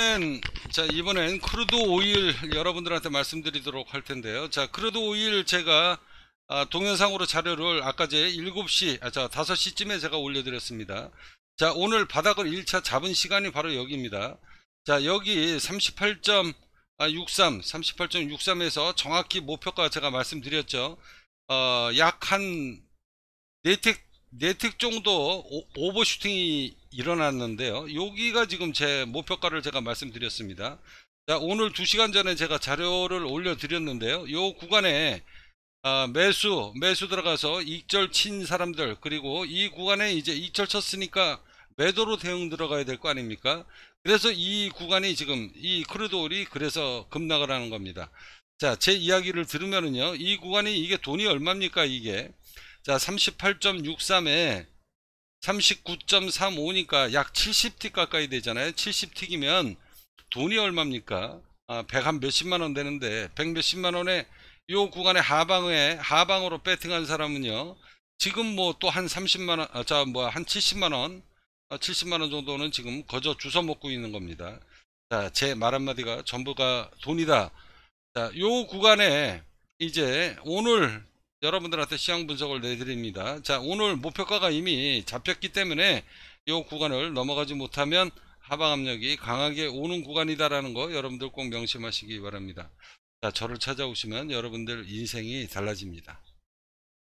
일단은 자 이번엔 크루드 오일 여러분들한테 말씀드리도록 할 텐데요 자 크루드 오일 제가 아, 동영상으로 자료를 아까 제 7시 아, 자 5시쯤에 제가 올려드렸습니다 자 오늘 바닥을 1차 잡은 시간이 바로 여기입니다 자 여기 38.63 38.63에서 아, 정확히 목표가 제가 말씀드렸죠 어, 약한 네택 내특종도 오, 버슈팅이 일어났는데요. 여기가 지금 제 목표가를 제가 말씀드렸습니다. 자, 오늘 2시간 전에 제가 자료를 올려드렸는데요. 요 구간에 아, 매수, 매수 들어가서 익절 친 사람들 그리고 이 구간에 이제 익절 쳤으니까 매도로 대응 들어가야 될 거 아닙니까? 그래서 이 구간이 지금 이크루돌이 그래서 급락을 하는 겁니다. 자, 제 이야기를 들으면은요. 이 구간이 이게 돈이 얼마입니까? 이게 자 38.63에 39.35니까 약 70틱 가까이 되잖아요 70틱이면 돈이 얼마입니까 아, 100 한 몇십만원 되는데 100 몇십만원에 요 구간의 하방에 하방으로 배팅한 사람은요 지금 뭐 또 한 30만원 아, 자뭐 한 70만원 아, 70만원 정도는 지금 거저 주워 먹고 있는 겁니다 자제 말 한마디가 전부가 돈이다 자요 구간에 이제 오늘 여러분들한테 시향 분석을 내드립니다. 자, 오늘 목표가가 이미 잡혔기 때문에 이 구간을 넘어가지 못하면 하방 압력이 강하게 오는 구간이다라는 거 여러분들 꼭 명심하시기 바랍니다. 자, 저를 찾아오시면 여러분들 인생이 달라집니다.